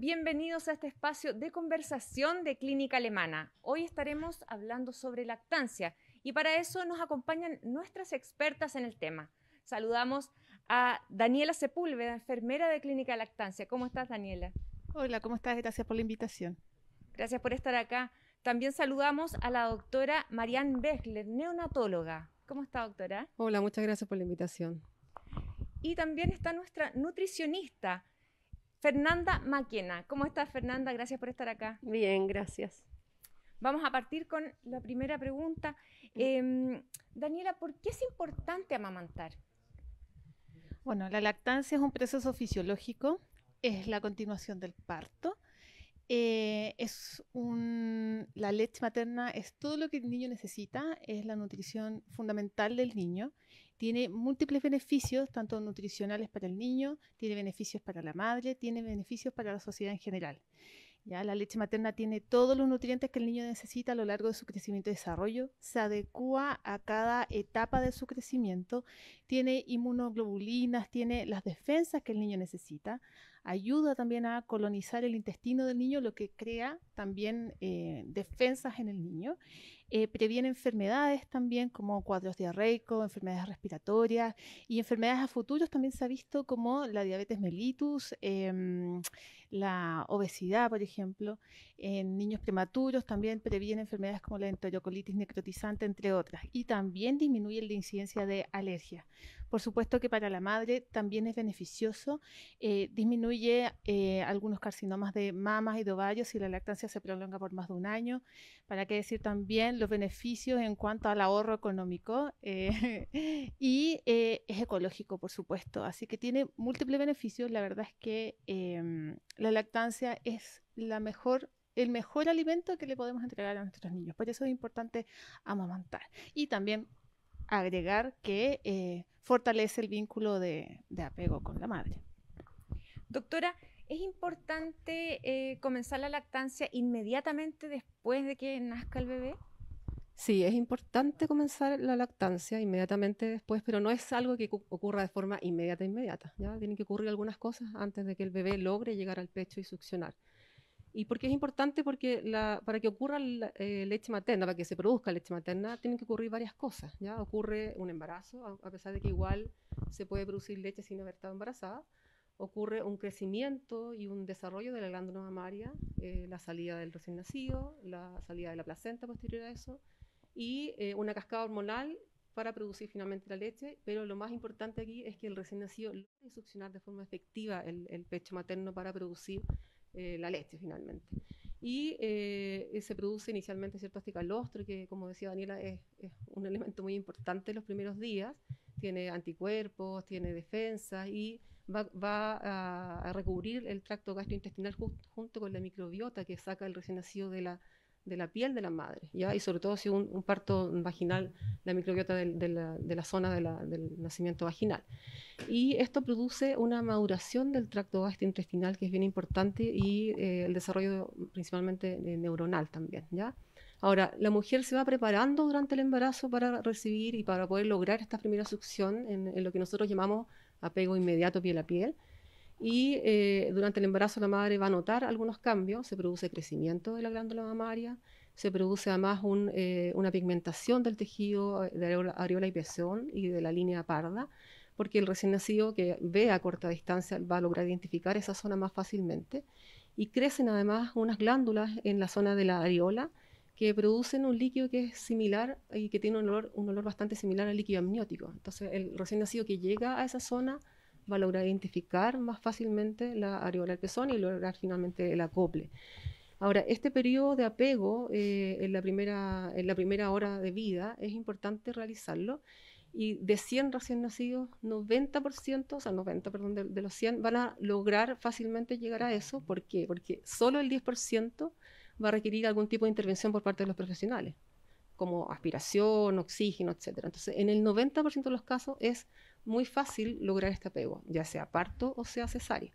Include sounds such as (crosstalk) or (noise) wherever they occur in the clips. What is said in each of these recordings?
Bienvenidos a este espacio de conversación de Clínica Alemana. Hoy estaremos hablando sobre lactancia y para eso nos acompañan nuestras expertas en el tema. Saludamos a Daniela Sepúlveda, enfermera de Clínica Lactancia. ¿Cómo estás, Daniela? Hola, ¿cómo estás? Gracias por la invitación. Gracias por estar acá. También saludamos a la doctora Marianne Bechler, neonatóloga. ¿Cómo está, doctora? Hola, muchas gracias por la invitación. Y también está nuestra nutricionista, Fernanda Maquena. ¿Cómo estás, Fernanda? Gracias por estar acá. Bien, gracias. Vamos a partir con la primera pregunta. Em, Daniela, ¿por qué es importante amamantar? Bueno, la lactancia es un proceso fisiológico, es la continuación del parto. Eh, es la leche materna es todo lo que el niño necesita, es la nutrición fundamental del niño tiene múltiples beneficios, tanto nutricionales para el niño, tiene beneficios para la madre, tiene beneficios para la sociedad en general. Ya la leche materna tiene todos los nutrientes que el niño necesita a lo largo de su crecimiento y desarrollo, se adecua a cada etapa de su crecimiento, tiene inmunoglobulinas, tiene las defensas que el niño necesita, ayuda también a colonizar el intestino del niño, lo que crea también eh, defensas en el niño. Eh, previene enfermedades también como cuadros diarreicos, enfermedades respiratorias y enfermedades a futuros también se ha visto como la diabetes mellitus, em, la obesidad, por ejemplo, en niños prematuros también previene enfermedades como la enterocolitis necrotizante, entre otras, y también disminuye la incidencia de alergias. Por supuesto que para la madre también es beneficioso, eh, disminuye eh, algunos carcinomas de mamas y de ovarios si la lactancia se prolonga por más de un año. Para qué decir también los beneficios en cuanto al ahorro económico eh, (laughs) y es ecológico, por supuesto. Así que tiene múltiples beneficios. La verdad es que em, la lactancia es la mejor el mejor alimento que le podemos entregar a nuestros niños. Por eso es importante amamantar. Y también agregar que eh, fortalece el vínculo de, apego con la madre. Doctora, ¿es importante eh, comenzar la lactancia inmediatamente después de que nazca el bebé? Sí, es importante comenzar la lactancia inmediatamente después, pero no es algo que ocurra de forma inmediata, inmediata. Ya tienen que ocurrir algunas cosas antes de que el bebé logre llegar al pecho y succionar. ¿Y por qué es importante? Porque la, para que ocurra eh, leche materna, para que se produzca leche materna, tienen que ocurrir varias cosas. ¿ya? Ocurre un embarazo, a, pesar de que igual se puede producir leche sin haber estado embarazada. Ocurre un crecimiento y un desarrollo de la glándula mamaria, eh, la salida del recién nacido, la salida de la placenta posterior a eso, y eh, una cascada hormonal para producir finalmente la leche, pero lo más importante aquí es que el recién nacido logre succionar de forma efectiva el, el pecho materno para producir eh, la leche finalmente. Y eh, eh, se produce inicialmente cierto calostro que como decía Daniela es, un elemento muy importante en los primeros días, tiene anticuerpos, tiene defensa y va, a, recubrir el tracto gastrointestinal junto con la microbiota que saca el recién nacido de la de la piel de la madre, ¿ya? y sobre todo si un, parto vaginal, la microbiota de, la, zona del nacimiento vaginal. Y esto produce una maduración del tracto gastrointestinal que es bien importante y eh, el desarrollo principalmente eh, neuronal también. ¿ya? Ahora, la mujer se va preparando durante el embarazo para recibir y para poder lograr esta primera succión en lo que nosotros llamamos apego inmediato piel a piel y eh, durante el embarazo la madre va a notar algunos cambios, se produce crecimiento de la glándula mamaria, se produce además eh, una pigmentación del tejido eh, de areola y pezón y de la línea parda, porque el recién nacido que ve a corta distancia va a lograr identificar esa zona más fácilmente y crecen además unas glándulas en la zona de la areola que producen un líquido que es similar y que tiene un olor, un olor bastante similar al líquido amniótico. Entonces el recién nacido que llega a esa zona va a lograr identificar más fácilmente la areola del pezón y lograr finalmente el acople. Ahora, este periodo de apego eh, en, la primera, en la primera hora de vida es importante realizarlo y de 100 recién nacidos, 90%, o sea, 90, perdón, de, los 100 van a lograr fácilmente llegar a eso. ¿Por qué? Porque solo el 10% va a requerir algún tipo de intervención por parte de los profesionales, como aspiración, oxígeno, etc. Entonces, en el 90% de los casos es muy fácil lograr este apego, ya sea parto o sea cesárea.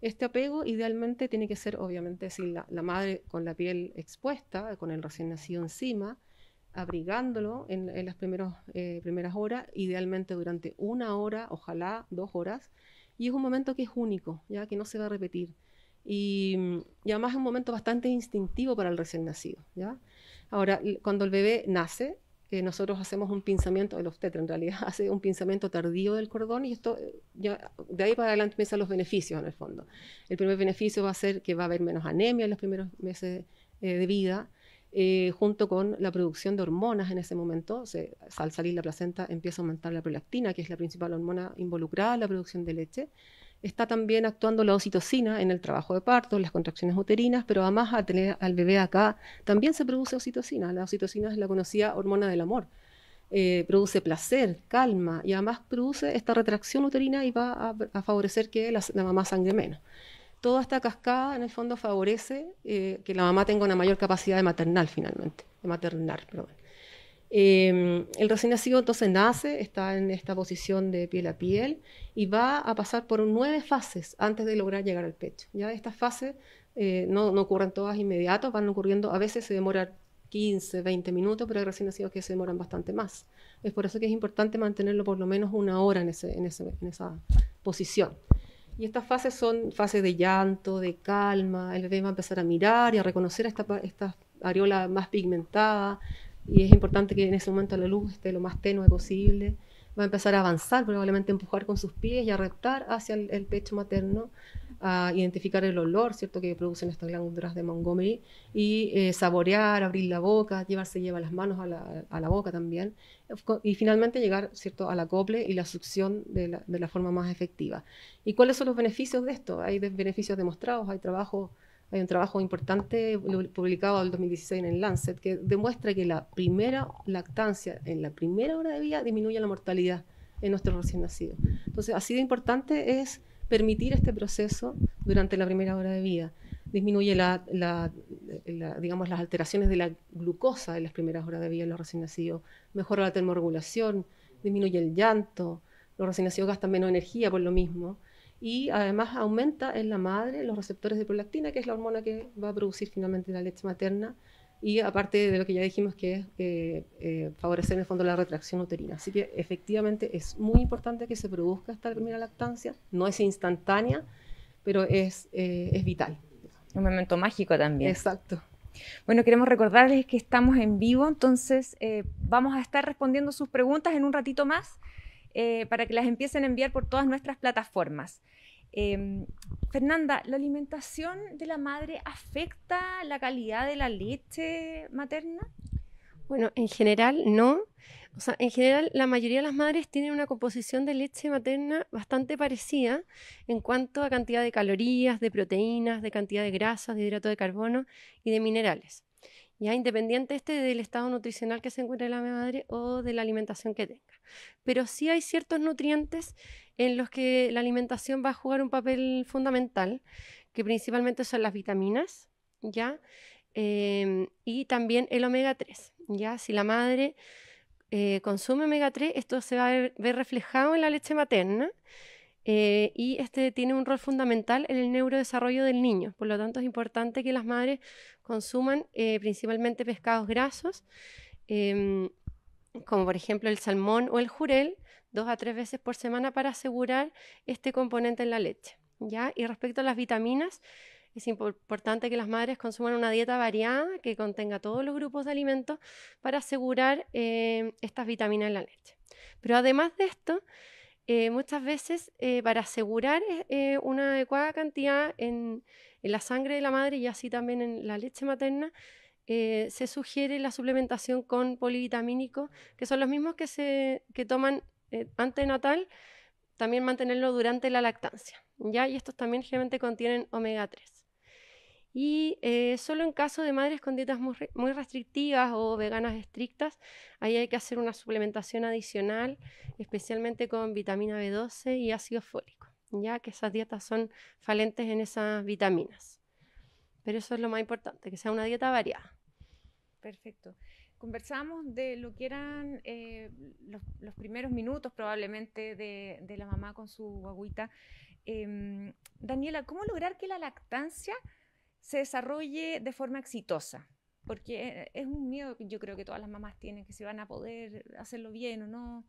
Este apego idealmente tiene que ser, obviamente, si la, madre con la piel expuesta, con el recién nacido encima, abrigándolo en, las primeros, eh, primeras horas, idealmente durante una hora, ojalá dos horas, y es un momento que es único, ya que no se va a repetir. Y, y, además es un momento bastante instintivo para el recién nacido. ¿ya? Ahora, cuando el bebé nace, eh, nosotros hacemos un pinzamiento, el obstetra en realidad (laughs) hace un pinzamiento tardío del cordón y esto eh, ya de ahí para adelante empiezan los beneficios en el fondo. El primer beneficio va a ser que va a haber menos anemia en los primeros meses eh, de vida, junto con la producción de hormonas en ese momento. al salir la placenta empieza a aumentar la prolactina, que es la principal hormona involucrada en la producción de leche está también actuando la oxitocina en el trabajo de parto, las contracciones uterinas, pero además al tener al bebé acá también se produce oxitocina. La oxitocina es la conocida hormona del amor. Eh, produce placer, calma y además produce esta retracción uterina y va a, favorecer que la, mamá sangre menos. Toda esta cascada en el fondo favorece eh, que la mamá tenga una mayor capacidad de maternal finalmente, de maternal. perdón. Em, el recién nacido entonces nace, está en esta posición de piel a piel y va a pasar por nueve fases antes de lograr llegar al pecho. Ya estas fases eh, no, ocurren todas inmediatas, van ocurriendo, a veces se demoran 15, 20 minutos, pero hay recién nacidos que se demoran bastante más. Es por eso que es importante mantenerlo por lo menos una hora en, esa posición. Y estas fases son fases de llanto, de calma, el bebé va a empezar a mirar y a reconocer esta, esta areola más pigmentada, y es importante que en ese momento la luz esté lo más tenue posible. Va a empezar a avanzar, probablemente empujar con sus pies y a reptar hacia el, pecho materno, a identificar el olor ¿cierto? que producen estas glándulas de Montgomery y eh, saborear, abrir la boca, llevarse lleva las manos a la, boca también eh, y finalmente llegar ¿cierto? la acople y la succión de la, de la forma más efectiva. ¿Y cuáles son los beneficios de esto? Hay beneficios demostrados, hay trabajos hay un trabajo importante publicado en 2016 en el Lancet que demuestra que la primera lactancia en la primera hora de vida disminuye la mortalidad en nuestros recién nacidos. Entonces, ha sido importante es permitir este proceso durante la primera hora de vida. Disminuye las alteraciones de la glucosa en las primeras horas de vida en los recién nacidos, mejora la termorregulación, disminuye el llanto, los recién nacidos gastan menos energía por lo mismo y además aumenta en la madre los receptores de prolactina, que es la hormona que va a producir finalmente la leche materna, y aparte de lo que ya dijimos que es eh, eh, favorecer en el fondo la retracción uterina. Así que efectivamente es muy importante que se produzca esta primera lactancia, no es instantánea, pero es, eh, es vital. Un momento mágico también. Exacto. Bueno, queremos recordarles que estamos en vivo, entonces vamos a estar respondiendo sus preguntas en un ratito más. Eh, para que las empiecen a enviar por todas nuestras plataformas. Em, Fernanda, ¿la alimentación de la madre afecta la calidad de la leche materna? Bueno, en general no. O sea, en general la mayoría de las madres tienen una composición de leche materna bastante parecida en cuanto a cantidad de calorías, de proteínas, de cantidad de grasas, de hidrato de carbono y de minerales. Ya independiente este del estado nutricional que se encuentre la madre o de la alimentación que tenga pero sí hay ciertos nutrientes en los que la alimentación va a jugar un papel fundamental, que principalmente son las vitaminas, ¿ya? Em, y también el omega 3, ¿ya? Si la madre eh, consume omega 3, esto se va a ver, reflejado en la leche materna eh, y este tiene un rol fundamental en el neurodesarrollo del niño. Por lo tanto, es importante que las madres consuman eh, principalmente pescados grasos. Em, como por ejemplo el salmón o el jurel, dos a tres veces por semana para asegurar este componente en la leche. ¿ya? Y respecto a las vitaminas, es importante que las madres consuman una dieta variada que contenga todos los grupos de alimentos para asegurar eh, estas vitaminas en la leche. Pero además de esto, eh, muchas veces eh, para asegurar una adecuada cantidad en la sangre de la madre y así también en la leche materna, eh, se sugiere la suplementación con polivitamínico, que son los mismos que se que toman eh, antenatal, también mantenerlo durante la lactancia. ¿ya? Y estos también generalmente contienen omega 3. Y eh, solo en caso de madres con dietas muy, muy, restrictivas o veganas estrictas, ahí hay que hacer una suplementación adicional, especialmente con vitamina B12 y ácido fólico, ya que esas dietas son falentes en esas vitaminas. Pero eso es lo más importante, que sea una dieta variada. Perfecto. Conversamos de lo que eran eh, los, primeros minutos probablemente de, la mamá con su agüita. Em, Daniela, ¿cómo lograr que la lactancia se desarrolle de forma exitosa? Porque eh, es un miedo que yo creo que todas las mamás tienen, que si van a poder hacerlo bien o no.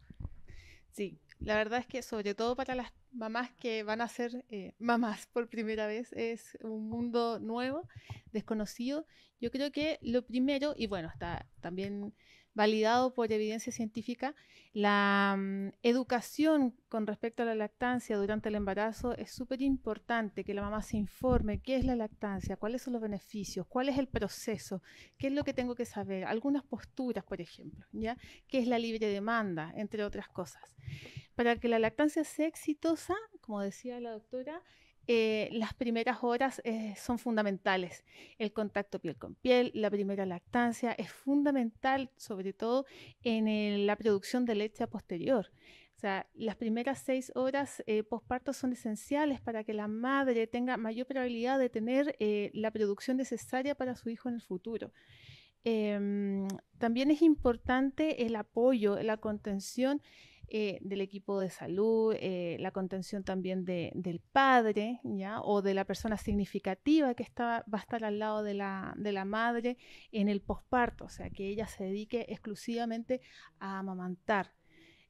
Sí, la verdad es que sobre todo para las mamás que van a ser eh, mamás por primera vez es un mundo nuevo, desconocido. Yo creo que lo primero, y bueno, está también validado por evidencia científica, la mm, educación con respecto a la lactancia durante el embarazo es súper importante, que la mamá se informe qué es la lactancia, cuáles son los beneficios, cuál es el proceso, qué es lo que tengo que saber, algunas posturas, por ejemplo, ¿ya? qué es la libre demanda, entre otras cosas. Para que la lactancia sea exitosa, como decía la doctora, eh, las primeras horas eh, son fundamentales. El contacto piel con piel, la primera lactancia, es fundamental sobre todo en la producción de leche posterior. O sea, las primeras seis horas eh, postparto son esenciales para que la madre tenga mayor probabilidad de tener la producción necesaria para su hijo en el futuro. Em, también es importante el apoyo, la contención eh, del equipo de salud, eh, la contención también del padre, ¿ya? O de la persona significativa que está, va a estar al lado de la, de la madre en el posparto, o sea, que ella se dedique exclusivamente a amamantar.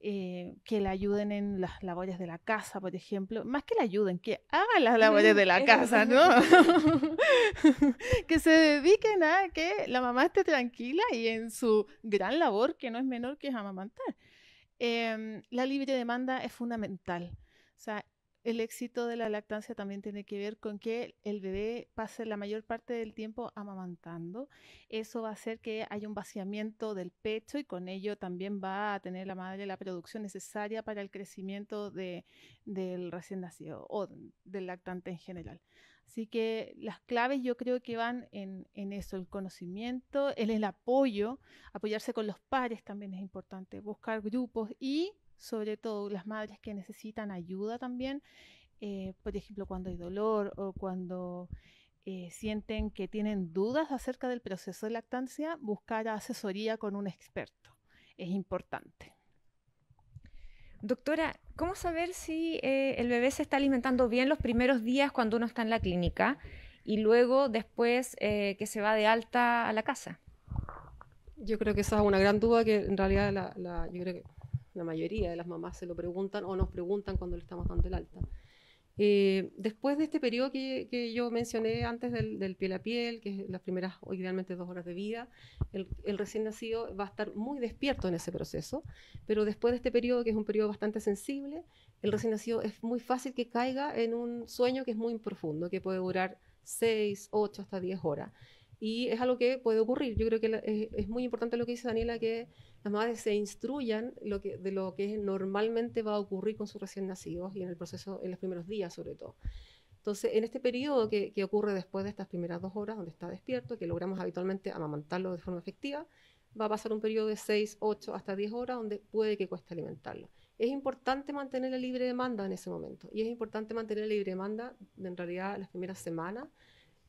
Eh, que la ayuden en las labores de la casa, por ejemplo, más que la ayuden, que hagan las labores de (laughs) la casa, ¿no? (laughs) que se dediquen a que la mamá esté tranquila y en su gran labor, que no es menor que es amamantar. Em, la libre demanda es fundamental. O sea, el éxito de la lactancia también tiene que ver con que el bebé pase la mayor parte del tiempo amamantando. Eso va a hacer que haya un vaciamiento del pecho y con ello también va a tener la madre la producción necesaria para el crecimiento del recién nacido o del lactante en general. Así que las claves yo creo que van en, eso, el conocimiento, el, apoyo, apoyarse con los pares también es importante, buscar grupos y sobre todo las madres que necesitan ayuda también, eh, por ejemplo cuando hay dolor o cuando eh, sienten que tienen dudas acerca del proceso de lactancia, buscar asesoría con un experto es importante. Doctora, ¿cómo saber si eh, el bebé se está alimentando bien los primeros días cuando uno está en la clínica y luego después eh, que se va de alta a la casa? Yo creo que esa es una gran duda que en realidad la, yo creo que la mayoría de las mamás se lo preguntan o nos preguntan cuando le estamos dando el alta. Eh, después de este periodo que, yo mencioné antes del, piel a piel, que es las primeras, idealmente, dos horas de vida, el, recién nacido va a estar muy despierto en ese proceso, pero después de este periodo, que es un periodo bastante sensible, el recién nacido es muy fácil que caiga en un sueño que es muy profundo, que puede durar 6, ocho, hasta 10 horas. Y es algo que puede ocurrir. Yo creo que es muy importante lo que dice Daniela, que las madres se instruyan lo de lo que normalmente va a ocurrir con sus recién nacidos y en el proceso, en los primeros días sobre todo. Entonces, en este periodo que, ocurre después de estas primeras dos horas, donde está despierto, que logramos habitualmente amamantarlo de forma efectiva, va a pasar un periodo de 6, ocho, hasta 10 horas donde puede que cueste alimentarlo. Es importante mantener la libre demanda en ese momento y es importante mantener la libre demanda en realidad las primeras semanas,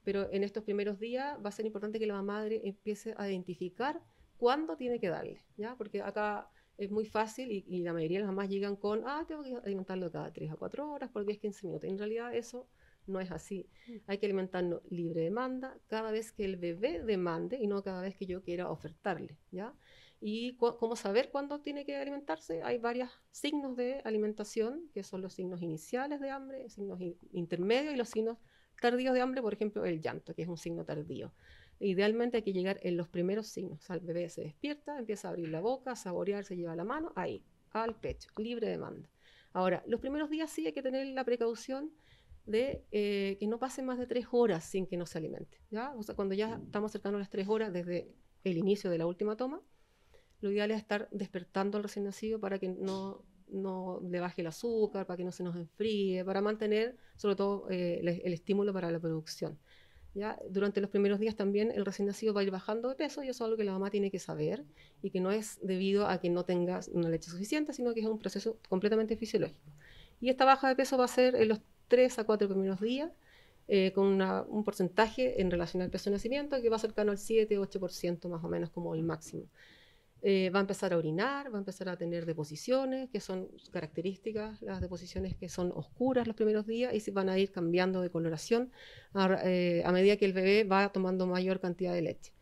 pero en estos primeros días va a ser importante que la madre empiece a identificar cuándo tiene que darle, ¿ya? Porque acá es muy fácil y, la mayoría de las mamás llegan con, ah, tengo que alimentarlo cada 3 a 4 horas por 10, 15 minutos. en realidad eso no es así. Mm. Hay que alimentarlo libre demanda cada vez que el bebé demande y no cada vez que yo quiera ofertarle, ¿ya? Y cómo saber cuándo tiene que alimentarse. Hay varios signos de alimentación, que son los signos iniciales de hambre, signos intermedios y los signos tardíos de hambre, por ejemplo, el llanto, que es un signo tardío. Idealmente hay que llegar en los primeros signos. Al bebé se despierta, empieza a abrir la boca, a saborear, se lleva la mano, ahí, al pecho, libre de demanda. Ahora, los primeros días sí hay que tener la precaución de eh, que no pasen más de tres horas sin que no se alimente. ¿ya? cuando ya mm. estamos acercando a las tres horas desde el inicio de la última toma, lo ideal es estar despertando al recién nacido para que no, le baje el azúcar, para que no se nos enfríe, para mantener sobre todo eh, el estímulo para la producción. ¿ya? Durante los primeros días también el recién nacido va a ir bajando de peso y eso es algo que la mamá tiene que saber y que no es debido a que no tengas una leche suficiente, sino que es un proceso completamente fisiológico. Y esta baja de peso va a ser en los 3 a 4 primeros días, eh, con un porcentaje en relación al peso de nacimiento que va cercano al 7-8% más o menos como el máximo. Eh, va a empezar a orinar, va a empezar a tener deposiciones, que son características, las deposiciones que son oscuras los primeros días y se van a ir cambiando de coloración a, eh, medida que el bebé va tomando mayor cantidad de leche.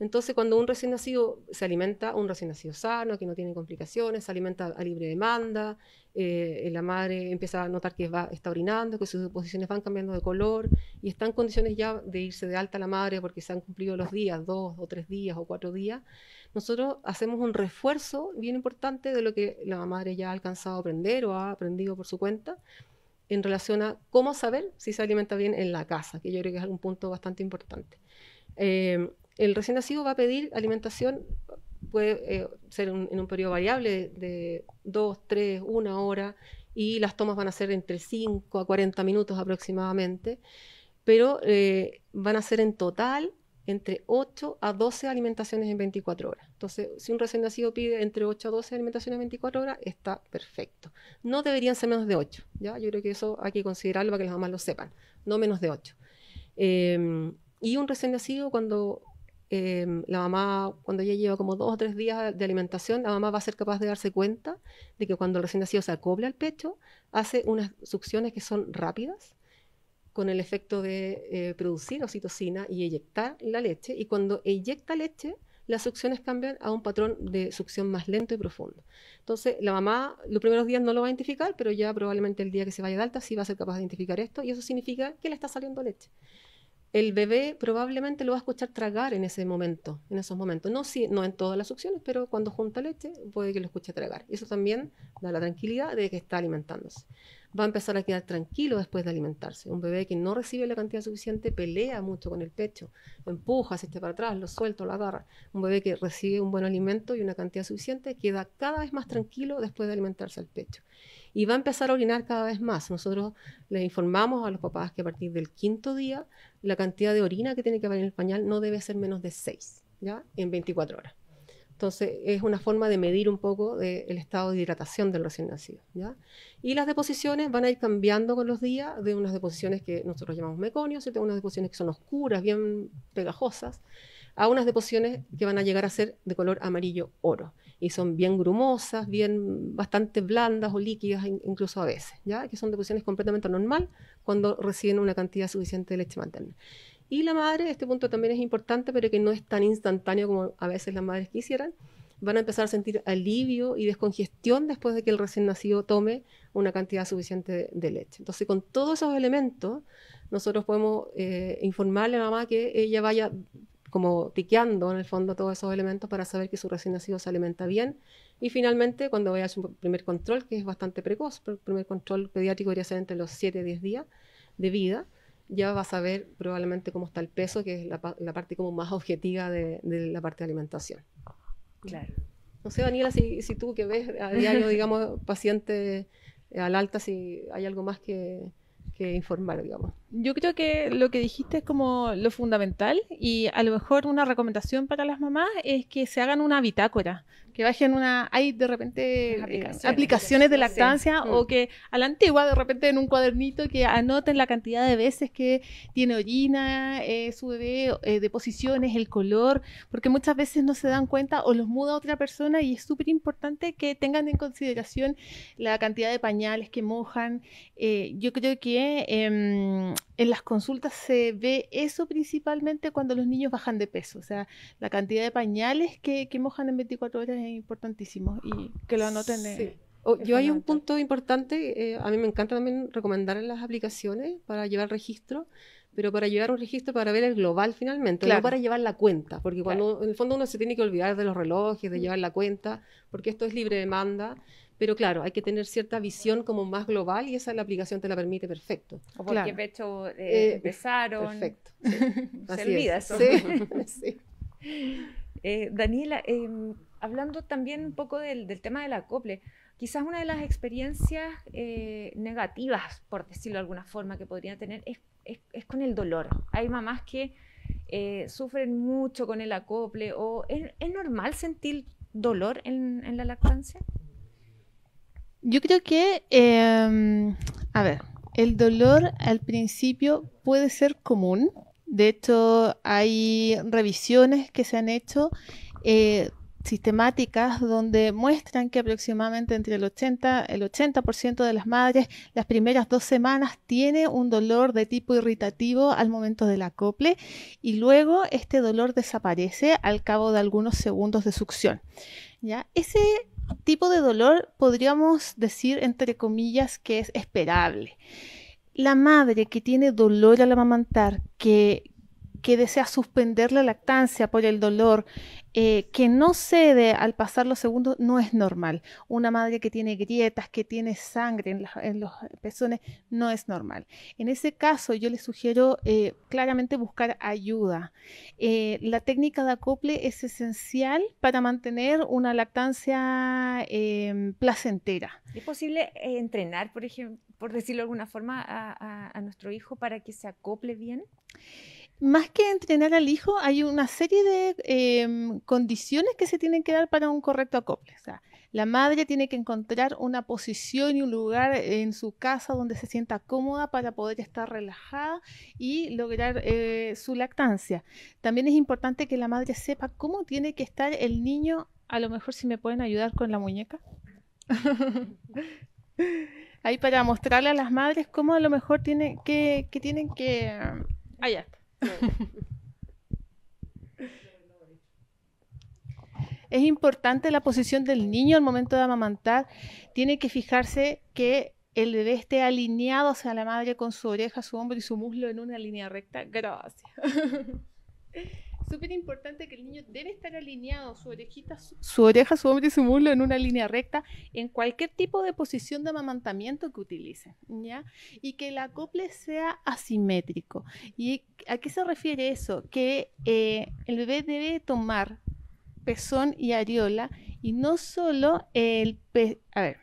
Entonces, cuando un recién nacido se alimenta, un recién nacido sano, que no tiene complicaciones, se alimenta a libre demanda, eh, la madre empieza a notar que va, está orinando, que sus deposiciones van cambiando de color y está en condiciones ya de irse de alta la madre porque se han cumplido los días, dos o tres días o cuatro días, nosotros hacemos un refuerzo bien importante de lo que la madre ya ha alcanzado a aprender o ha aprendido por su cuenta en relación a cómo saber si se alimenta bien en la casa, que yo creo que es un punto bastante importante. Em, el recién nacido va a pedir alimentación, puede eh, ser en un periodo variable de dos, tres, una hora, y las tomas van a ser entre 5 a 40 minutos aproximadamente, pero eh, van a ser en total entre 8 a 12 alimentaciones en 24 horas. Entonces, si un recién nacido pide entre 8 a 12 alimentaciones en 24 horas, está perfecto. No deberían ser menos de 8, ¿ya? Yo creo que eso hay que considerarlo para que las mamás lo sepan, no menos de 8. Em, y un recién nacido, cuando eh, la mamá, cuando ya lleva como 2 o 3 días de alimentación, la mamá va a ser capaz de darse cuenta de que cuando el recién nacido se acobla al pecho, hace unas succiones que son rápidas, con el efecto de eh, producir oxitocina y eyectar la leche. Y cuando eyecta leche, las succiones cambian a un patrón de succión más lento y profundo. Entonces, la mamá los primeros días no lo va a identificar, pero ya probablemente el día que se vaya de alta sí va a ser capaz de identificar esto y eso significa que le está saliendo leche. El bebé probablemente lo va a escuchar tragar en ese momento, en esos momentos. No, si, no en todas las succiones, pero cuando junta leche puede que lo escuche tragar. Y eso también da la tranquilidad de que está alimentándose va a empezar a quedar tranquilo después de alimentarse. Un bebé que no recibe la cantidad suficiente pelea mucho con el pecho, empuja, se echa para atrás, lo suelto, lo agarra. Un bebé que recibe un buen alimento y una cantidad suficiente queda cada vez más tranquilo después de alimentarse al pecho. Y va a empezar a orinar cada vez más. Nosotros le informamos a los papás que a partir del quinto día la cantidad de orina que tiene que haber en el pañal no debe ser menos de 6, ¿ya? En 24 horas. Entonces, es una forma de medir un poco el estado de hidratación del recién nacido. ¿ya? Y las deposiciones van a ir cambiando con los días, de unas deposiciones que nosotros llamamos meconios, de unas deposiciones que son oscuras, bien pegajosas, a unas deposiciones que van a llegar a ser de color amarillo oro. Y son bien grumosas, bien bastante blandas o líquidas incluso a veces, ¿ya? que son deposiciones completamente normal cuando reciben una cantidad suficiente de leche materna. Y la madre, este punto también es importante, pero que no es tan instantáneo como a veces las madres quisieran, van a empezar a sentir alivio y descongestión después de que el recién nacido tome una cantidad suficiente de, leche. Entonces, con todos esos elementos, nosotros podemos eh, informarle a la mamá que ella vaya como tiqueando en el fondo todos esos elementos para saber que su recién nacido se alimenta bien. Y finalmente, cuando vaya a su primer control, que es bastante precoz, el primer control pediátrico debería ser entre los 7 y 10 días de vida, ya vas a ver probablemente cómo está el peso, que es la, parte como más objetiva de, la parte de alimentación. Claro. No sé, Daniela, si, si tú que ves a diario, digamos, paciente eh, al alta, si hay algo más que informar, digamos. Yo creo que lo que dijiste es como lo fundamental y a lo mejor una recomendación para las mamás es que se hagan una bitácora, que bajen una, hay de repente eh, aplicaciones, de lactancia o que a la antigua de repente en un cuadernito que anoten la cantidad de veces que tiene orina eh, su bebé, eh, de posiciones, el color, porque muchas veces no se dan cuenta o los muda otra persona y es súper importante que tengan en consideración la cantidad de pañales que mojan. Eh, yo creo que em, en las consultas se ve eso principalmente cuando los niños bajan de peso. O sea, la cantidad de pañales que, que mojan en 24 horas es importantísimo y que lo anoten. Sí. Eh, oh, yo hay un punto importante, eh, a mí me encanta también recomendar en las aplicaciones para llevar registro, pero para llevar un registro para ver el global finalmente, no para llevar la cuenta, porque cuando en el fondo uno se tiene que olvidar de los relojes, de mm. llevar la cuenta, porque esto es libre demanda, pero claro, hay que tener cierta visión como más global y esa la aplicación te la permite perfecto. O porque qué pecho eh, eh, empezaron. Perfecto. (laughs) Se olvida eso. Sí. (laughs) Eh, Daniela, em, hablando también un poco del, tema del acople, quizás una de las experiencias negativas, por decirlo de alguna forma, que podría tener es, con el dolor. Hay mamás que sufren mucho con el acople o ¿es, normal sentir dolor en, en la lactancia? Yo creo que, em, a ver, el dolor al principio puede ser común. De hecho, hay revisiones que se han hecho eh, sistemáticas donde muestran que aproximadamente entre el 80 el 80% de las madres las primeras dos semanas tiene un dolor de tipo irritativo al momento del acople y luego este dolor desaparece al cabo de algunos segundos de succión. ¿Ya? Ese tipo de dolor podríamos decir, entre comillas, que es esperable. La madre que tiene dolor al amamantar, que, que desea suspender la lactancia por el dolor, eh, que no cede al pasar los segundos, no es normal. Una madre que tiene grietas, que tiene sangre en, los pezones, no es normal. En ese caso, yo le sugiero eh, claramente buscar ayuda. Eh, la técnica de acople es esencial para mantener una lactancia placentera. ¿Es posible entrenar, por decirlo de alguna forma, a, a nuestro hijo para que se acople bien? más que entrenar al hijo, hay una serie de em, condiciones que se tienen que dar para un correcto acople. la madre tiene que encontrar una posición y un lugar en su casa donde se sienta cómoda para poder estar relajada y lograr eh, su lactancia. También es importante que la madre sepa cómo tiene que estar el niño. A lo mejor si me pueden ayudar con la muñeca. (laughs) Ahí para mostrarle a las madres cómo a lo mejor tienen que, que tienen que... Ah, (laughs) es importante la posición del niño al momento de amamantar. Tiene que fijarse que el bebé esté alineado hacia la madre con su oreja, su hombro y su muslo en una línea recta. Gracias. (laughs) súper importante que el niño debe estar alineado, su orejita, su, oreja, su hombro y su muslo en una línea recta en cualquier tipo de posición de amamantamiento que utilice, ¿ya? Y que el acople sea asimétrico. ¿Y a qué se refiere eso? Que eh, el bebé debe tomar pezón y areola y no solo el... pez. a ver,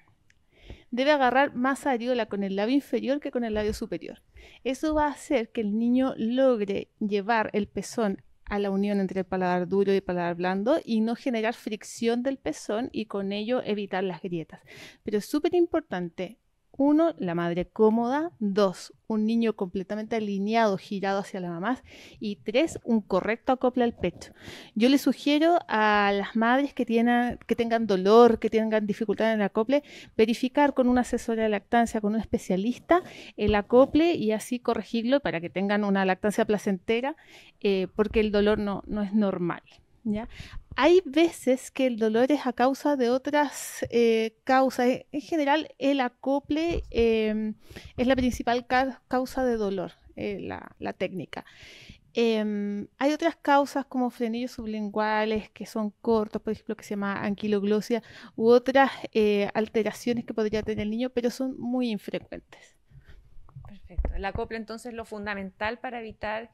debe agarrar más areola con el labio inferior que con el labio superior. Eso va a hacer que el niño logre llevar el pezón a la unión entre el paladar duro y paladar blando y no generar fricción del pezón y con ello evitar las grietas. Pero es súper importante uno, la madre cómoda. Dos, un niño completamente alineado, girado hacia la mamá. Y tres, un correcto acople al pecho. Yo le sugiero a las madres que, que tengan dolor, que tengan dificultad en el acople, verificar con una asesora de lactancia, con un especialista, el acople y así corregirlo para que tengan una lactancia placentera, eh, porque el dolor no, no es normal. ¿Ya? hay veces que el dolor es a causa de otras eh, causas. En general, el acople em, es la principal causa de dolor, eh, la, técnica. Em, hay otras causas como frenillos sublinguales que son cortos, por ejemplo, que se llama anquiloglosia, u otras eh, alteraciones que podría tener el niño, pero son muy infrecuentes. Perfecto. El acople entonces lo fundamental para evitar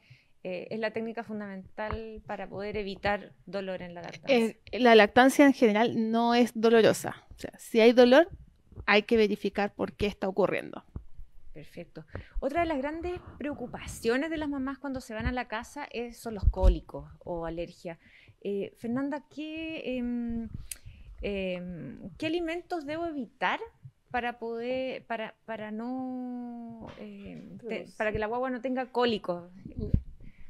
eh, es la técnica fundamental para poder evitar dolor en la lactancia. la lactancia en general no es dolorosa. si hay dolor, hay que verificar por qué está ocurriendo. Perfecto. Otra de las grandes preocupaciones de las mamás cuando se van a la casa es, son los cólicos o alergia. Eh, Fernanda, em, em, ¿qué, alimentos debo evitar para poder, para, no, eh, para que la guagua no tenga cólicos? Mm.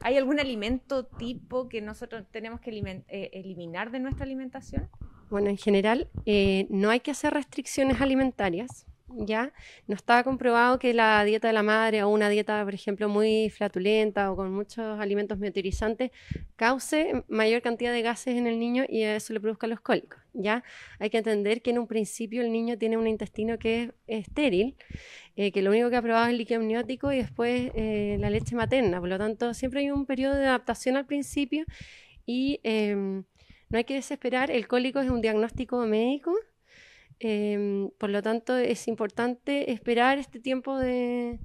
¿Hay algún alimento tipo que nosotros tenemos que eh, eliminar de nuestra alimentación? Bueno, en general eh, no hay que hacer restricciones alimentarias ¿ya? No está comprobado que la dieta de la madre o una dieta, por ejemplo, muy flatulenta o con muchos alimentos meteorizantes cause mayor cantidad de gases en el niño y eso le produzca los cólicos, ¿ya? Hay que entender que en un principio el niño tiene un intestino que es estéril, eh, que lo único que ha probado es el líquido amniótico y después eh, la leche materna, por lo tanto siempre hay un periodo de adaptación al principio y... Em, no hay que desesperar, el cólico es un diagnóstico médico, Em, por lo tanto, es importante esperar este tiempo de,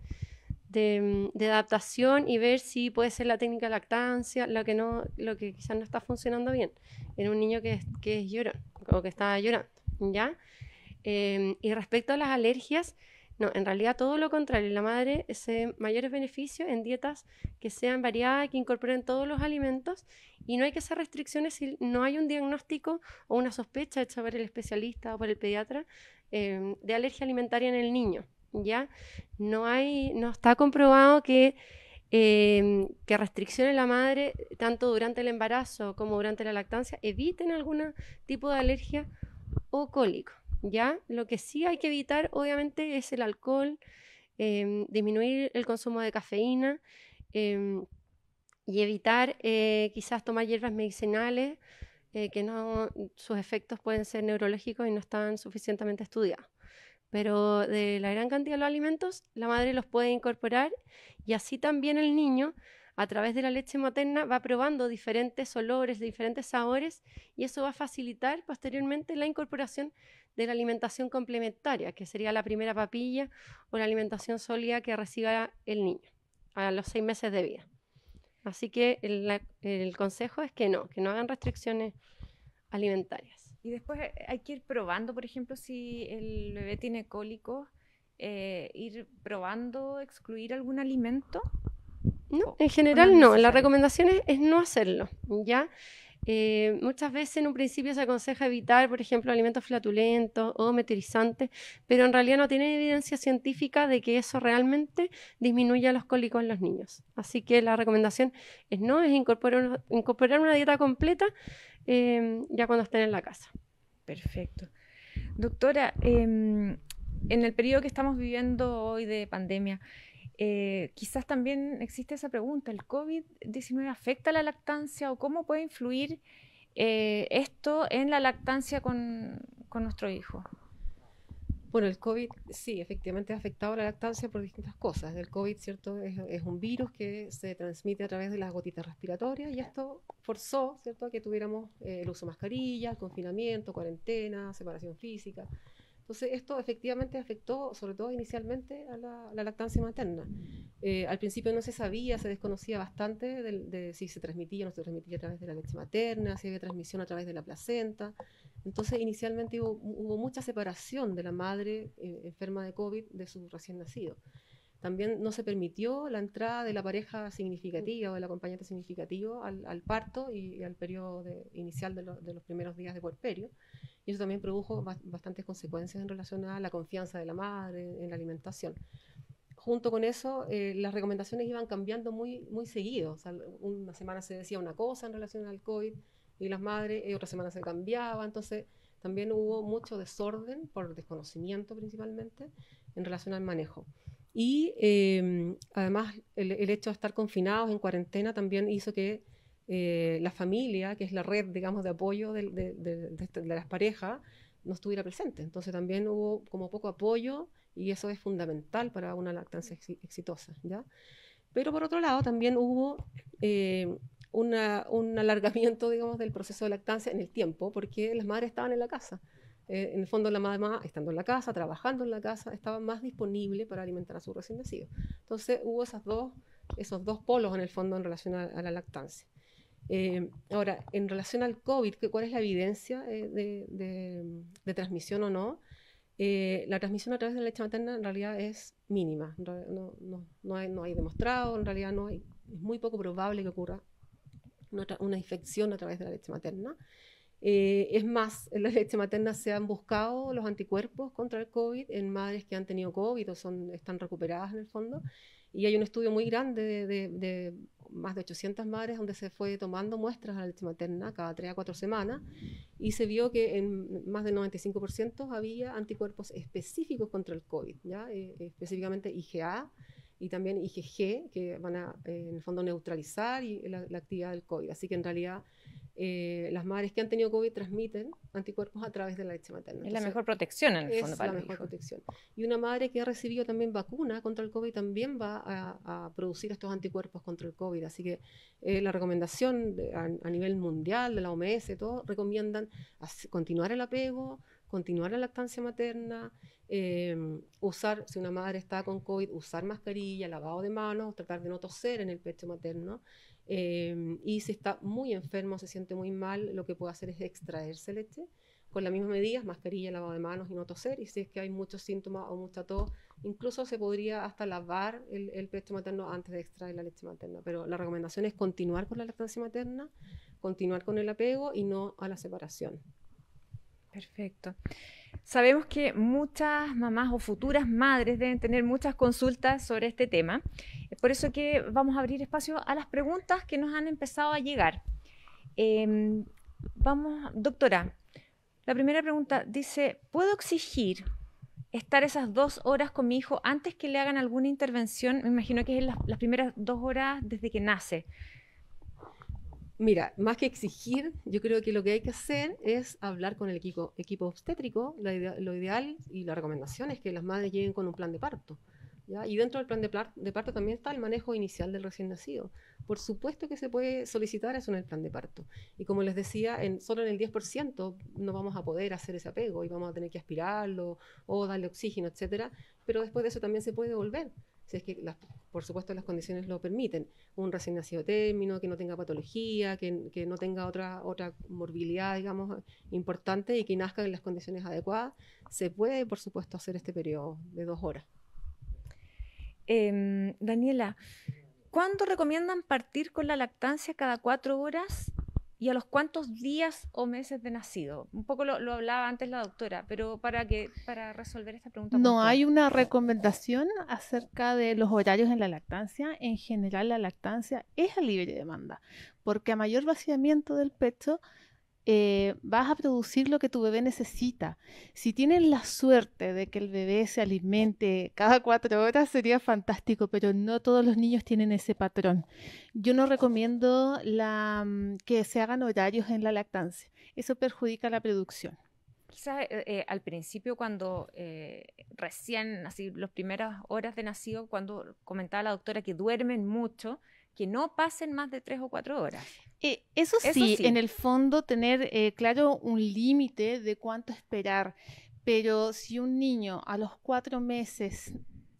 adaptación y ver si puede ser la técnica de lactancia, lo que, no, lo que quizás no está funcionando bien en un niño que, que o que está llorando, ¿ya? Em, y respecto a las alergias, no, en realidad todo lo contrario. La madre se mayores beneficios en dietas que sean variadas, que incorporen todos los alimentos y no hay que hacer restricciones si no hay un diagnóstico o una sospecha hecha por el especialista o por el pediatra eh, de alergia alimentaria en el niño. Ya no hay, no está comprobado que eh, restricciones que la madre tanto durante el embarazo como durante la lactancia eviten algún tipo de alergia o cólico. ¿ya? Lo que sí hay que evitar, obviamente, es el alcohol, em, disminuir el consumo de cafeína em, y evitar eh, quizás tomar hierbas medicinales eh, que no, sus efectos pueden ser neurológicos y no están suficientemente estudiados. Pero de la gran cantidad de los alimentos, la madre los puede incorporar y así también el niño a través de la leche materna va probando diferentes olores, diferentes sabores y eso va a facilitar posteriormente la incorporación de la alimentación complementaria, que sería la primera papilla o la alimentación sólida que reciba el niño a los seis meses de vida. Así que el, consejo es que no, que no hagan restricciones alimentarias. Y después eh, hay que ir probando, por ejemplo, si el bebé tiene cólico eh, ir probando excluir algún alimento. No, en general no. La recomendación es, es no hacerlo, ¿ya? Eh, muchas veces en un principio se aconseja evitar, por ejemplo, alimentos flatulentos o meteorizantes, pero en realidad no tiene evidencia científica de que eso realmente disminuya los cólicos en los niños. Así que la recomendación es no, es incorporar, incorporar una dieta completa eh, ya cuando estén en la casa. Perfecto. Doctora, em, en el periodo que estamos viviendo hoy de pandemia, eh, quizás también existe esa pregunta, ¿el COVID-19 afecta la lactancia o cómo puede influir eh, esto en la lactancia con, nuestro hijo? Bueno, el COVID sí, efectivamente ha afectado la lactancia por distintas cosas. El COVID, ¿cierto? Es, un virus que se transmite a través de las gotitas respiratorias y esto forzó, ¿cierto?, a que tuviéramos eh, el uso de mascarilla, confinamiento, cuarentena, separación física. Entonces, esto efectivamente afectó, sobre todo inicialmente, a la, lactancia materna. Eh, al principio no se sabía, se desconocía bastante de, si se transmitía o no se transmitía a través de la leche materna, si había transmisión a través de la placenta. Entonces, inicialmente hubo, mucha separación de la madre eh, enferma de COVID de su recién nacido. También no se permitió la entrada de la pareja significativa o del acompañante significativo al, parto y, al periodo inicial de, los primeros días de puerperio. Y eso también produjo bastantes consecuencias en relación a la confianza de la madre en, la alimentación. Junto con eso, eh, las recomendaciones iban cambiando muy, muy seguido. O sea, una semana se decía una cosa en relación al COVID y las madres, y eh, otra semana se cambiaba. Entonces, también hubo mucho desorden por desconocimiento principalmente en relación al manejo. Y em, además el, hecho de estar confinados en cuarentena también hizo que eh, la familia, que es la red, de apoyo este, de, las parejas, no estuviera presente. Entonces también hubo como poco apoyo y eso es fundamental para una lactancia exitosa, Pero por otro lado también hubo eh, un alargamiento, del proceso de lactancia en el tiempo, porque las madres estaban en la casa. Eh, en el fondo la mamá, estando en la casa, trabajando en la casa, estaba más disponible para alimentar a su recién nacido. Entonces hubo esas esos dos polos en el fondo en relación a, la lactancia. Eh, ahora, en relación al COVID, ¿cuál es la evidencia eh, de, transmisión o no? la transmisión a través de la leche materna en realidad es mínima, no, hay, demostrado, en realidad no hay, es muy poco probable que ocurra una, infección a través de la leche materna. Eh, es más, en (laughs) la leche materna se han buscado los anticuerpos contra el COVID en madres que han tenido COVID o son, están recuperadas en el fondo. Y hay un estudio muy grande de, más de 800 madres donde se fue tomando muestras de la leche materna cada 3 a 4 semanas y se vio que en más del 95% había anticuerpos específicos contra el COVID, ¿ya? Eh, eh, específicamente IgA y también IgG, que van a, en el fondo, neutralizar y la, la actividad del COVID. Así que en realidad eh, las madres que han tenido COVID transmiten anticuerpos a través de la leche materna. es la mejor protección en el fondo. Es para la mejor protección. Y una madre que ha recibido también vacuna contra el COVID también va a, producir estos anticuerpos contra el COVID. Así que eh, la recomendación a, nivel mundial de la OMS, todo, recomiendan continuar el apego, continuar la lactancia materna, em, usar, si una madre está con COVID, usar mascarilla, lavado de manos, tratar de no toser en el pecho materno. Em, y si está muy enfermo, se siente muy mal, lo que puede hacer es extraerse leche con las mismas medidas, mascarilla, lavado de manos y no toser. Y si es que hay muchos síntomas o mucha tos, incluso se podría hasta lavar el, el pecho materno antes de extraer la leche materna. Pero la recomendación es continuar con la lactancia materna, continuar con el apego y no a la separación. Perfecto. Sabemos que muchas mamás o futuras madres deben tener muchas consultas sobre este tema. por eso que vamos a abrir espacio a las preguntas que nos han empezado a llegar. Em, vamos, doctora, la primera pregunta dice, ¿puedo exigir estar esas dos horas con mi hijo antes que le hagan alguna intervención? Me imagino que es las primeras dos horas desde que nace. Mira, más que exigir, yo creo que lo que hay que hacer es hablar con el equipo, obstétrico. Lo, ideal y la recomendación es que las madres lleguen con un plan de parto. Y dentro del plan de, parto también está el manejo inicial del recién nacido. Por supuesto que se puede solicitar eso en el plan de parto. Y como les decía, en, solo en el 10% no vamos a poder hacer ese apego y vamos a tener que aspirarlo o darle oxígeno, etcétera. Pero después de eso también se puede volver si es que, por supuesto, las condiciones lo permiten. Un recién nacido término, que no tenga patología, que, no tenga otra, otra morbilidad, digamos, importante y que nazca en las condiciones adecuadas, se puede, por supuesto, hacer este periodo de dos horas. Em, Daniela, ¿cuándo recomiendan partir con la lactancia cada cuatro horas y a los cuántos días o meses de nacido. Un poco lo, hablaba antes la doctora, pero para, que, para resolver esta pregunta. No, hay una recomendación acerca de los horarios en la lactancia. En general, la lactancia es a libre demanda, porque a mayor vaciamiento del pecho, eh, vas a producir lo que tu bebé necesita. Si tienes la suerte de que el bebé se alimente cada cuatro horas, sería fantástico, pero no todos los niños tienen ese patrón. Yo no recomiendo mm, que se hagan horarios en la lactancia. Eso perjudica la producción. Quizás eh, eh, al principio, cuando recién, así, las primeras horas de nacido, cuando comentaba la doctora que duermen mucho, que no pasen más de tres o cuatro horas. Eh, eso, sí, en el fondo tener eh, claro un límite de cuánto esperar, pero si un niño a los cuatro meses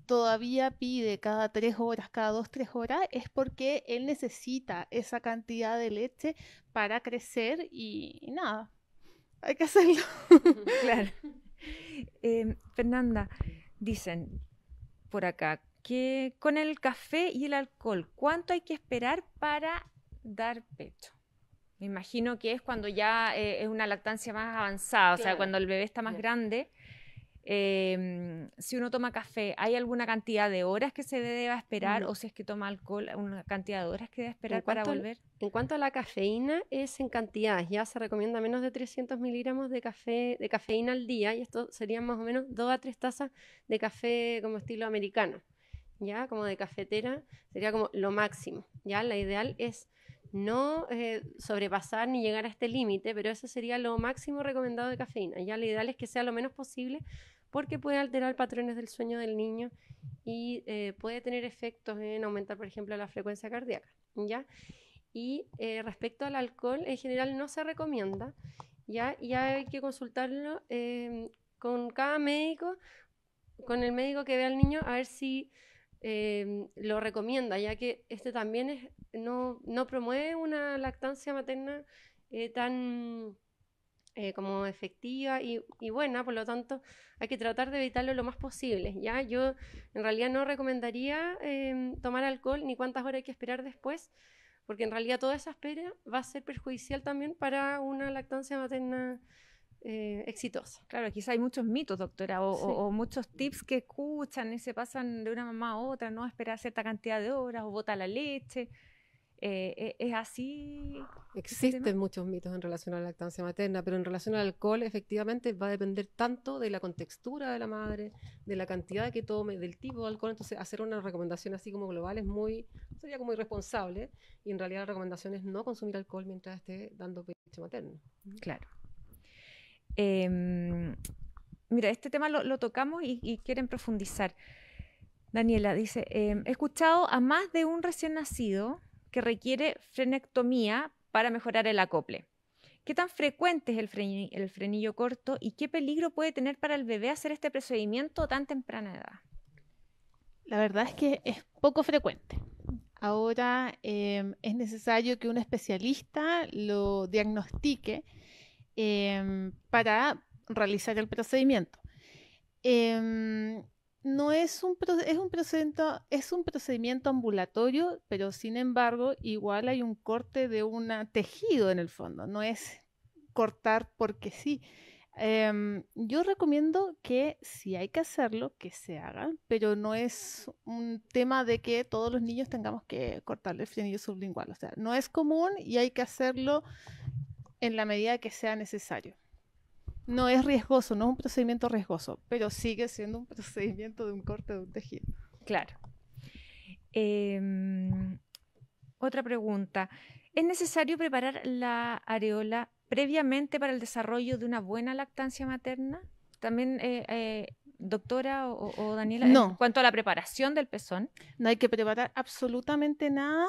todavía pide cada tres horas, cada dos, tres horas, es porque él necesita esa cantidad de leche para crecer y, nada, hay que hacerlo. (laughs) claro. (laughs) Em, Fernanda, dicen por acá, que con el café y el alcohol, ¿cuánto hay que esperar para dar pecho? Me imagino que es cuando ya eh, es una lactancia más avanzada, o sea, cuando el bebé está más grande. Em, si uno toma café, ¿hay alguna cantidad de horas que se deba esperar? O si es que toma alcohol, ¿una cantidad de horas que debe esperar para volver? en cuanto a la cafeína, es en cantidades. Ya se recomienda menos de 300 miligramos de, cafeína al día y esto serían más o menos 2 a 3 tazas de café como estilo americano. ¿ya? Como de cafetera, sería como lo máximo, ¿ya? La ideal es no eh, sobrepasar ni llegar a este límite, pero eso sería lo máximo recomendado de cafeína, ¿ya? la ideal es que sea lo menos posible porque puede alterar patrones del sueño del niño y eh, puede tener efectos en aumentar, por ejemplo, la frecuencia cardíaca, ¿ya? Y eh, respecto al alcohol, en general no se recomienda, ¿ya? Y hay que consultarlo con cada médico, con el médico que ve al niño, a ver si Em, lo recomienda, ya que este también es, no, no promueve una lactancia materna eh, tan eh, como efectiva y, y, buena, por lo tanto hay que tratar de evitarlo lo más posible. ¿ya? Yo en realidad no recomendaría em, tomar alcohol ni cuántas horas hay que esperar después, porque en realidad toda esa espera va a ser perjudicial también para una lactancia materna eh, exitoso. Claro, quizá hay muchos mitos, doctora, o, muchos tips que escuchan y eh, se pasan de una mamá a otra, no esperar cierta cantidad de horas o bota la leche. Eh, eh, ¿Es así? Existen muchos mitos en relación a la lactancia materna, pero en relación al alcohol, efectivamente, va a depender tanto de la contextura de la madre, de la cantidad que tome, del tipo de alcohol. Entonces, hacer una recomendación así como global es muy, sería como irresponsable. Y en realidad, la recomendación es no consumir alcohol mientras esté dando pecho materno. Claro. Em, mira, este tema lo, tocamos y, quieren profundizar. Daniela dice, em, he escuchado a más de un recién nacido que requiere frenectomía para mejorar el acople. ¿Qué tan frecuente es el, frenillo corto y qué peligro puede tener para el bebé hacer este procedimiento tan temprana edad? La verdad es que es poco frecuente. Ahora em, es necesario que un especialista lo diagnostique Em, para realizar el procedimiento. Em, no es un, es, un procedimiento, es un procedimiento ambulatorio, pero sin embargo, igual hay un corte de un tejido en el fondo, no es cortar porque sí. Em, yo recomiendo que si hay que hacerlo, que se haga, pero no es un tema de que todos los niños tengamos que cortarle el frenillo sublingual. O sea, no es común y hay que hacerlo en la medida que sea necesario. No es riesgoso, no es un procedimiento riesgoso, pero sigue siendo un procedimiento de un corte de un tejido. Claro. Em, otra pregunta. ¿Es necesario preparar la areola previamente para el desarrollo de una buena lactancia materna? También eh, eh, doctora o, Daniela, no. en cuanto a la preparación del pezón. No hay que preparar absolutamente nada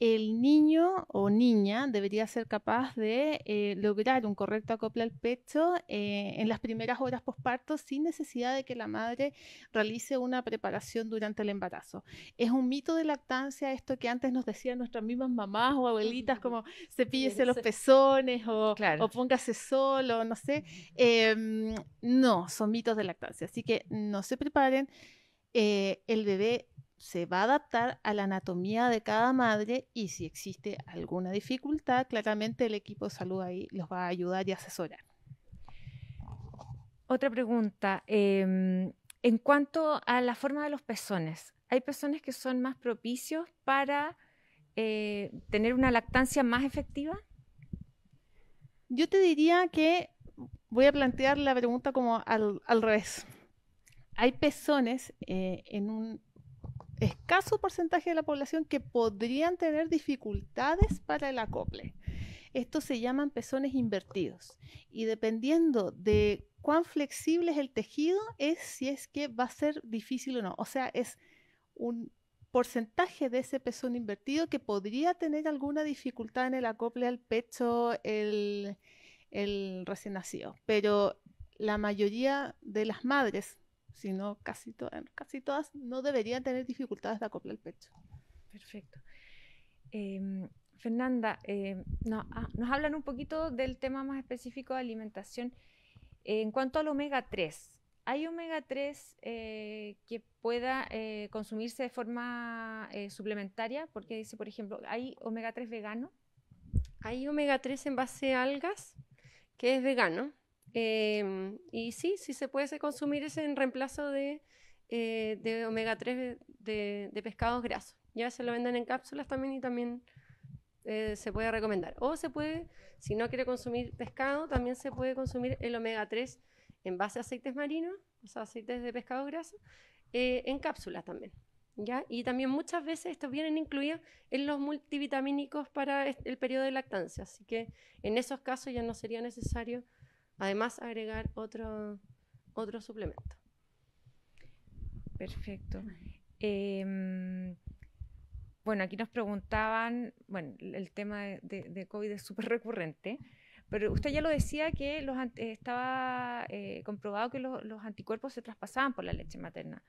el niño o niña debería ser capaz de eh, lograr un correcto acople al pecho eh, en las primeras horas postparto sin necesidad de que la madre realice una preparación durante el embarazo. Es un mito de lactancia esto que antes nos decían nuestras mismas mamás o abuelitas como cepíllese los pezones o, póngase solo, no sé. Em, no, son mitos de lactancia, así que no se preparen. Eh, el bebé se va a adaptar a la anatomía de cada madre y si existe alguna dificultad, claramente el equipo de salud ahí los va a ayudar y asesorar. Otra pregunta. Em, en cuanto a la forma de los pezones, hay pezones que son más propicios para eh, tener una lactancia más efectiva? Yo te diría que voy a plantear la pregunta como al, al revés. Hay pezones eh, en un escaso porcentaje de la población que podrían tener dificultades para el acople. Estos se llaman pezones invertidos y dependiendo de cuán flexible es el tejido es si es que va a ser difícil o no. O sea, es un porcentaje de ese pezón invertido que podría tener alguna dificultad en el acople al pecho el, recién nacido. Pero la mayoría de las madres sino casi, todas, casi todas no deberían tener dificultades de acoplar el pecho. Perfecto. Em, Fernanda, em, ah, nos hablan un poquito del tema más específico de alimentación. en cuanto al omega 3, ¿hay omega 3 eh, que pueda eh, consumirse de forma eh, suplementaria? Porque dice, por ejemplo, ¿hay omega 3 vegano? Hay omega 3 en base a algas, que es vegano, Em, y sí, sí se puede consumir ese en reemplazo de, eh, omega 3 de, pescados grasos. Ya se lo venden en cápsulas también y también eh, se puede recomendar. O se puede, si no quiere consumir pescado, también se puede consumir el omega 3 en base a aceites marinos, o sea, aceites de pescado graso, eh, en cápsulas también. ¿Ya? Y también muchas veces estos vienen incluidos en los multivitamínicos para el periodo de lactancia, así que en esos casos ya no sería necesario Además, agregar otro, otro suplemento. Perfecto. Em, bueno, aquí nos preguntaban, bueno, el tema de, COVID es súper recurrente, pero usted ya lo decía que los, eh, estaba eh, comprobado que los, anticuerpos se traspasaban por la leche materna.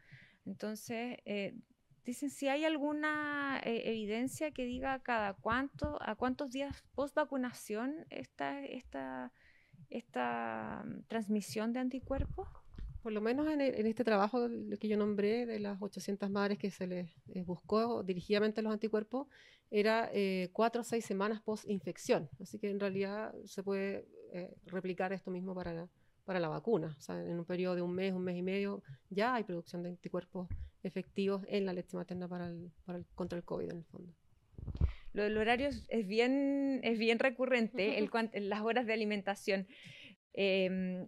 Entonces, eh, dicen si hay alguna evidencia que diga cada cuánto, a cuántos días post vacunación está... esta, esta mm, transmisión de anticuerpos? Por lo menos en, este trabajo que yo nombré de las 800 madres que se les eh, buscó dirigidamente los anticuerpos, era eh, cuatro o seis semanas post-infección. Así que en realidad se puede eh, replicar esto mismo para la, para la vacuna. O sea, en un periodo de un mes, un mes y medio, ya hay producción de anticuerpos efectivos en la leche materna para para el, contra el COVID en el fondo. Lo del horario es bien, es bien recurrente, el (laughs) las horas de alimentación. Em,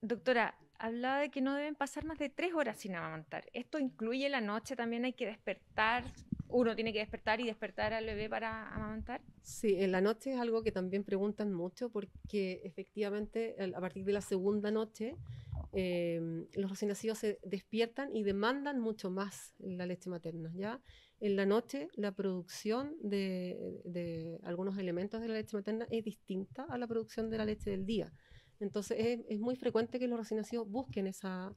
doctora, hablaba de que no deben pasar más de tres horas sin amamantar. Esto incluye la noche, también hay que despertar. Uno tiene que despertar y despertar al bebé para amamantar. Sí, en la noche es algo que también preguntan mucho porque efectivamente a partir de la segunda noche em, los recién nacidos se despiertan y demandan mucho más la leche materna, ¿ya? en la noche la producción de, algunos elementos de la leche materna es distinta a la producción de la leche del día. Entonces es, muy frecuente que los recién nacidos busquen esa,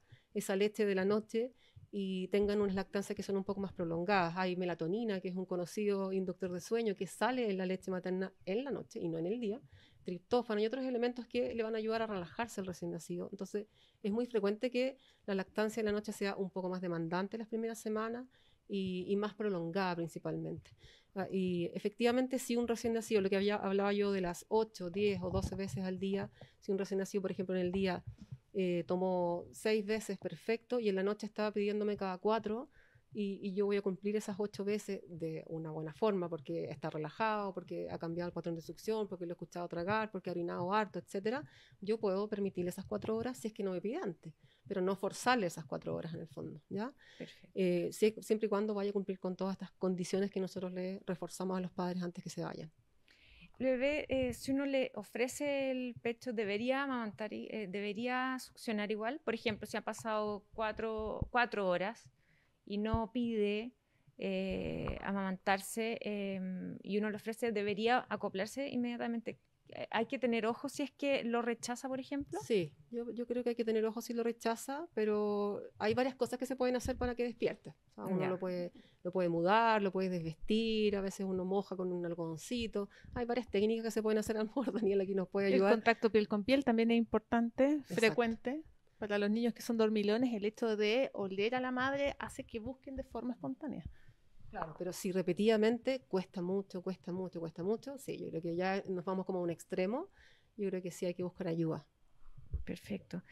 leche de la noche y tengan unas lactancias que son un poco más prolongadas. Hay melatonina, que es un conocido inductor de sueño, que sale en la leche materna en la noche y no en el día. Triptófano y otros elementos que le van a ayudar a relajarse el recién nacido. Entonces, es muy frecuente que la lactancia en la noche sea un poco más demandante las primeras semanas y, más prolongada principalmente. Ah, y efectivamente, si un recién nacido, lo que había, hablaba yo de las 8, 10 o 12 veces al día, si un recién nacido, por ejemplo, en el día eh, tomó 6 veces, perfecto, y en la noche estaba pidiéndome cada 4, y, yo voy a cumplir esas 8 veces de una buena forma, porque está relajado, porque ha cambiado el patrón de succión, porque lo he escuchado tragar, porque ha orinado harto, etc. Yo puedo permitir esas 4 horas si es que no me pide antes pero no forzarle esas cuatro horas en el fondo, ¿ya? Eh, siempre y cuando vaya a cumplir con todas estas condiciones que nosotros le reforzamos a los padres antes que se vayan. Bebé, eh, si uno le ofrece el pecho, ¿debería amamantar, eh, debería succionar igual? Por ejemplo, si ha pasado cuatro, cuatro horas y no pide amamantarse em, y uno le ofrece, ¿debería acoplarse inmediatamente? Eh, hay que tener ojo si es que lo rechaza, por ejemplo. Sí, yo, creo que hay que tener ojo si lo rechaza, pero hay varias cosas que se pueden hacer para que despierte. uno lo, puede, mudar, lo puede desvestir, a veces uno moja con un algodoncito. Hay varias técnicas que se pueden hacer. al lo (laughs) Daniel aquí nos puede ayudar. El contacto piel con piel también es importante, frecuente para los niños que son dormilones, el hecho de oler a la madre hace que busquen de forma espontánea. Claro. Pero si repetidamente cuesta mucho, cuesta mucho, cuesta mucho, sí, yo creo que ya nos vamos como a un extremo. Yo creo que sí hay que buscar ayuda. Perfecto.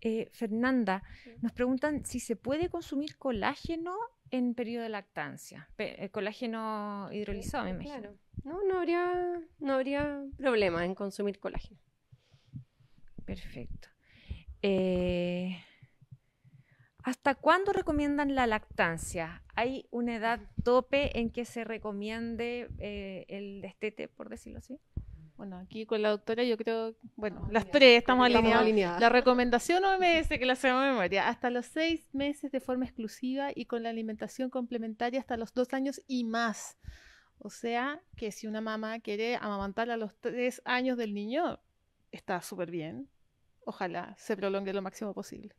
Eh, Fernanda, nos preguntan si se puede consumir colágeno en periodo de lactancia. Eh, colágeno hidrolizado, me imagino. Claro. No, no habría, no habría problema en consumir colágeno. Perfecto. Eh, ¿Hasta cuándo recomiendan la lactancia? ¿Hay una edad tope en que se recomiende eh, el destete, por decirlo así? Bueno, aquí con la doctora yo creo, bueno, las tres estamos alineadas. La recomendación OMS, que la hacemos memoria, hasta los seis meses de forma exclusiva y con la alimentación complementaria hasta los dos años y más. O sea, que si una mamá quiere amamantar a los tres años del niño, está súper bien. Ojalá se prolongue lo máximo posible.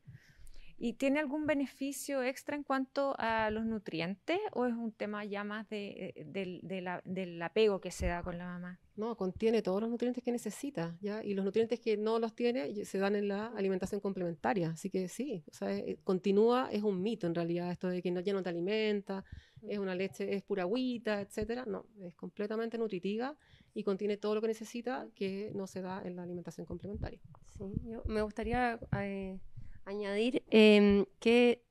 ¿Y tiene algún beneficio extra en cuanto a los nutrientes o es un tema ya más de, eh, del apego que se da con la mamá? No, contiene todos los nutrientes que necesita, ¿ya? Y los nutrientes que no los tiene se dan en la alimentación complementaria. Así que sí, o sea, eh, continúa, es un mito en realidad esto de que no, ya te alimenta, es una leche, es pura agüita, etcétera. No, es completamente nutritiva y contiene todo lo que necesita que no se da en la alimentación complementaria. Sí, me gustaría... Eh, añadir em, que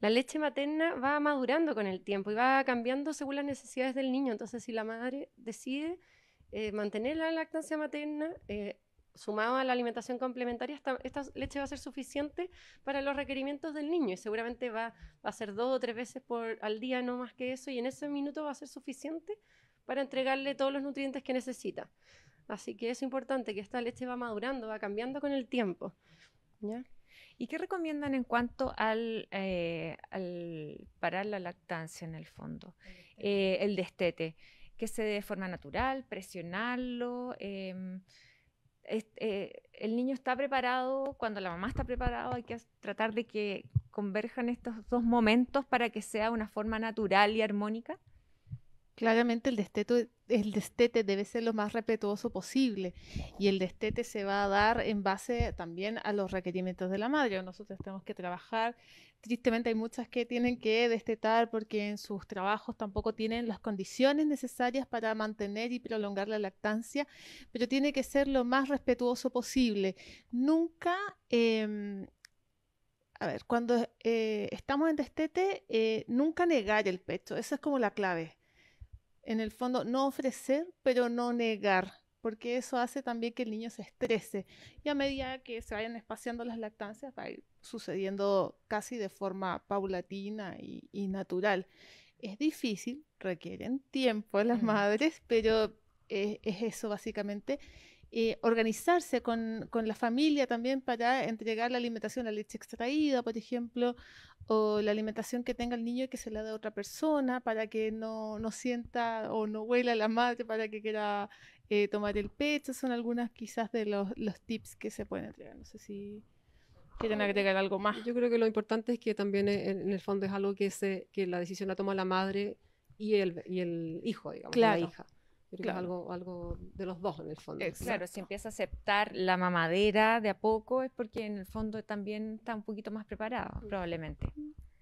la leche materna va madurando con el tiempo y va cambiando según las necesidades del niño. Entonces, si la madre decide eh, mantener la lactancia materna, sumada eh, sumado a la alimentación complementaria, esta, leche va a ser suficiente para los requerimientos del niño y seguramente va, a ser dos o tres veces por, al día, no más que eso, y en ese minuto va a ser suficiente para entregarle todos los nutrientes que necesita. Así que es importante que esta leche va madurando, va cambiando con el tiempo. ¿Ya? ¿Y qué recomiendan en cuanto al, eh, parar la lactancia en el fondo? el destete, eh, que se dé de forma natural, presionarlo. Em, eh, el niño está preparado, cuando la mamá está preparada, hay que tratar de que converjan estos dos momentos para que sea una forma natural y armónica. Claramente el destete, debe ser lo más respetuoso posible y el destete se va a dar en base también a los requerimientos de la madre. Nosotros tenemos que trabajar. Tristemente hay muchas que tienen que destetar porque en sus trabajos tampoco tienen las condiciones necesarias para mantener y prolongar la lactancia, pero tiene que ser lo más respetuoso posible. Nunca... Em, a ver, cuando eh, estamos en destete, eh, nunca negar el pecho. Esa es como la clave en el fondo, no ofrecer, pero no negar, porque eso hace también que el niño se estrese. Y a medida que se vayan espaciando las lactancias, va ir sucediendo casi de forma paulatina y, natural. Es difícil, requieren tiempo las madres, pero es, eh, es eso básicamente. Eh, organizarse con, la familia también para entregar la alimentación, la leche extraída, por ejemplo, o la alimentación que tenga el niño y que se la dé a otra persona para que no, sienta o no huela la madre para que quiera eh, tomar el pecho. Son algunas quizás de los, tips que se pueden entregar. No sé si quieren agregar algo más. Yo creo que lo importante es que también e, e, en el fondo es algo que, se, que la decisión la toma la madre y el, hijo, digamos, la hija es algo, algo de los dos en el fondo. Eh, claro, si empieza a aceptar la mamadera de a poco es porque en el fondo también está un poquito más preparado, mm. probablemente.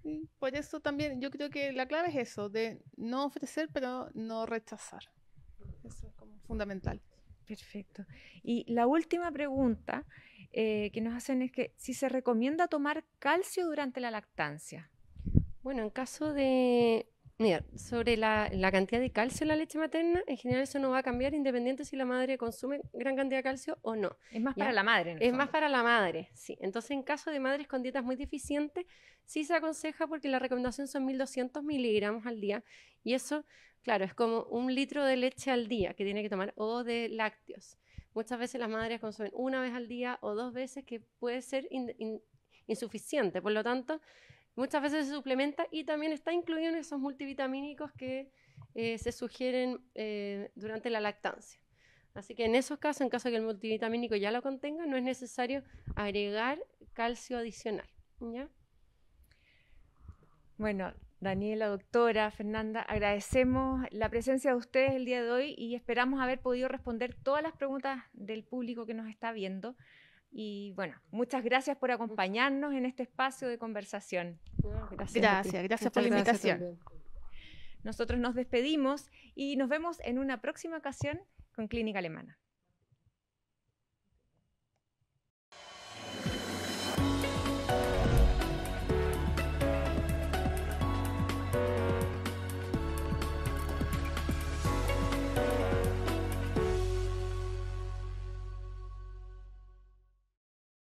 Mm, Por pues eso también yo creo que la clave es eso, de no ofrecer pero no rechazar. Eso es como fundamental. Perfecto. Y la última pregunta eh, que nos hacen es que si se recomienda tomar calcio durante la lactancia. Bueno, en caso de Mira, sobre la, cantidad de calcio en la leche materna, en general eso no va a cambiar independiente si la madre consume gran cantidad de calcio o no. Es más para la madre. es más para la madre, sí. Entonces, en caso de madres con dietas muy deficientes, sí se aconseja porque la recomendación son 1200 miligramos al día y eso, claro, es como un litro de leche al día que tiene que tomar o de lácteos. Muchas veces las madres consumen una vez al día o dos veces que puede ser insuficiente. Por lo tanto, Muchas veces se suplementa y también está incluido en esos multivitamínicos que eh, se sugieren eh, durante la lactancia. Así que en esos casos, en caso que el multivitamínico ya lo contenga, no es necesario agregar calcio adicional. Bueno, Daniela, doctora, Fernanda, agradecemos la presencia de ustedes el día de hoy y esperamos haber podido responder todas las preguntas del público que nos está viendo. Y bueno, muchas gracias por acompañarnos en este espacio de conversación. Gracias, gracias, por la invitación. Nosotros nos despedimos y nos vemos en una próxima ocasión con Clínica Alemana.